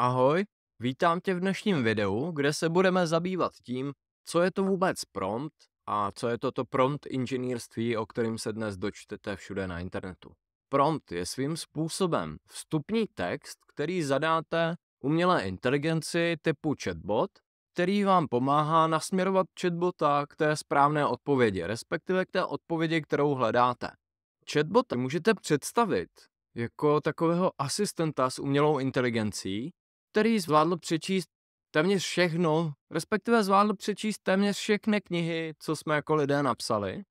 Ahoj, vítám tě v dnešním videu, kde se budeme zabývat tím, co je to vůbec prompt a co je toto prompt inženýrství, o kterým se dnes dočtete všude na internetu. Prompt je svým způsobem vstupní text, který zadáte umělé inteligenci typu chatbot, který vám pomáhá nasměrovat chatbota k té správné odpovědi, respektive k té odpovědi, kterou hledáte. Chatbota můžete představit jako takového asistenta s umělou inteligencí, který zvládl přečíst téměř všechno, respektive zvládl přečíst téměř všechny knihy, co jsme jako lidé napsali.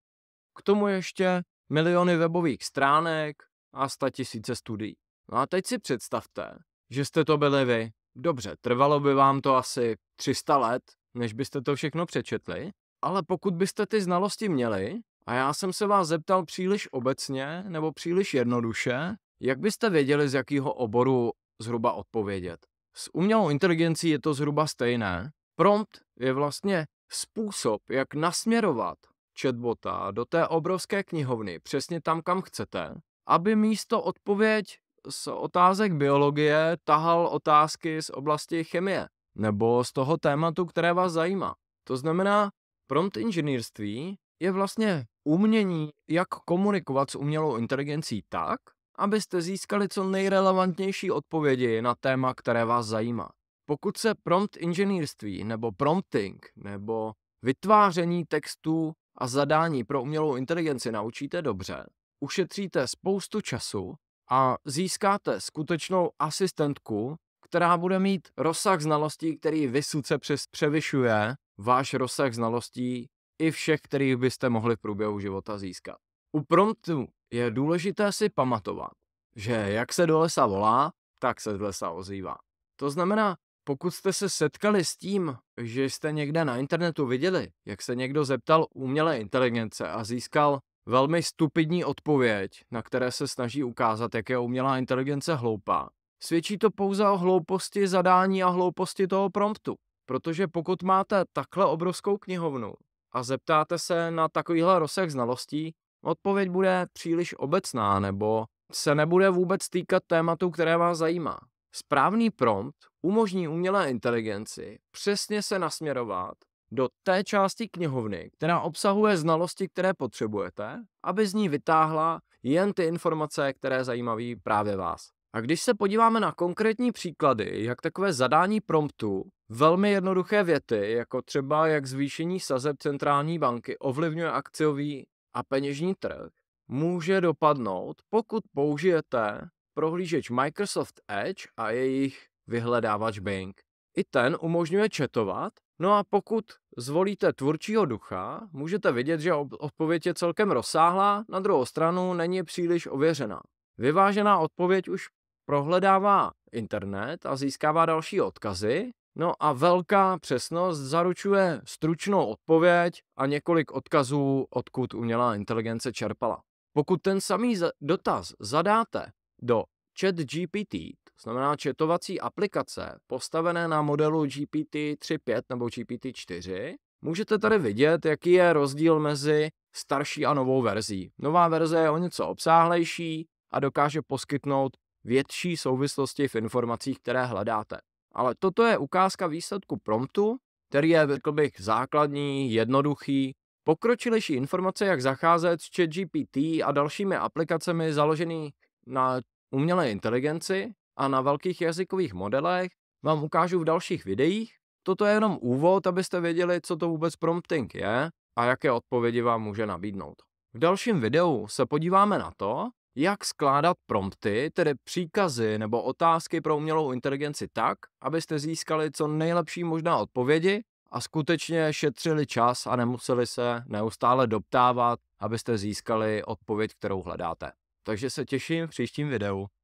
K tomu ještě miliony webových stránek a sta tisíce studií. No a teď si představte, že jste to byli vy. Dobře, trvalo by vám to asi 300 let, než byste to všechno přečetli, ale pokud byste ty znalosti měli, a já jsem se vás zeptal příliš obecně nebo příliš jednoduše, jak byste věděli, z jakého oboru zhruba odpovědět? S umělou inteligencí je to zhruba stejné. Prompt je vlastně způsob, jak nasměrovat chatbota do té obrovské knihovny, přesně tam, kam chcete, aby místo odpověď z otázek biologie tahal otázky z oblasti chemie nebo z toho tématu, které vás zajímá. To znamená, prompt inženýrství je vlastně umění, jak komunikovat s umělou inteligencí tak, abyste získali co nejrelevantnější odpovědi na téma, které vás zajímá. Pokud se prompt inženýrství nebo prompting nebo vytváření textů a zadání pro umělou inteligenci naučíte dobře, ušetříte spoustu času a získáte skutečnou asistentku, která bude mít rozsah znalostí, který vysuce přes převyšuje váš rozsah znalostí i všech, kterých byste mohli v průběhu života získat. U promptu je důležité si pamatovat, že jak se do lesa volá, tak se z lesa ozývá. To znamená, pokud jste se setkali s tím, že jste někde na internetu viděli, jak se někdo zeptal umělé inteligence a získal velmi stupidní odpověď, na které se snaží ukázat, jak je umělá inteligence hloupá, svědčí to pouze o hlouposti zadání a hlouposti toho promptu. Protože pokud máte takhle obrovskou knihovnu a zeptáte se na takovýhle rozsah znalostí, odpověď bude příliš obecná nebo se nebude vůbec týkat tématu, které vás zajímá. Správný prompt umožní umělé inteligenci přesně se nasměrovat do té části knihovny, která obsahuje znalosti, které potřebujete, aby z ní vytáhla jen ty informace, které zajímaví právě vás. A když se podíváme na konkrétní příklady, jak takové zadání promptu, velmi jednoduché věty, jako třeba jak zvýšení sazeb centrální banky ovlivňuje akciový a peněžní trh může dopadnout, pokud použijete prohlížeč Microsoft Edge a jejich vyhledávač Bing. I ten umožňuje četovat, no a pokud zvolíte tvůrčího ducha, můžete vidět, že odpověď je celkem rozsáhlá, na druhou stranu není příliš ověřená. Vyvážená odpověď už prohledává internet a získává další odkazy, No a velká přesnost zaručuje stručnou odpověď a několik odkazů, odkud umělá inteligence čerpala. Pokud ten samý dotaz zadáte do chat GPT, to znamená četovací aplikace postavené na modelu GPT 3.5 nebo GPT 4, můžete tady vidět, jaký je rozdíl mezi starší a novou verzí. Nová verze je o něco obsáhlejší a dokáže poskytnout větší souvislosti v informacích, které hledáte. Ale toto je ukázka výsledku promptu, který je, řekl bych, základní, jednoduchý. Pokročilejší informace, jak zacházet s ChatGPT a dalšími aplikacemi založený na umělé inteligenci a na velkých jazykových modelech, vám ukážu v dalších videích. Toto je jenom úvod, abyste věděli, co to vůbec prompting je a jaké odpovědi vám může nabídnout. V dalším videu se podíváme na to, jak skládat prompty, tedy příkazy nebo otázky pro umělou inteligenci tak, abyste získali co nejlepší možná odpovědi a skutečně šetřili čas a nemuseli se neustále doptávat, abyste získali odpověď, kterou hledáte. Takže se těším v příštím videu.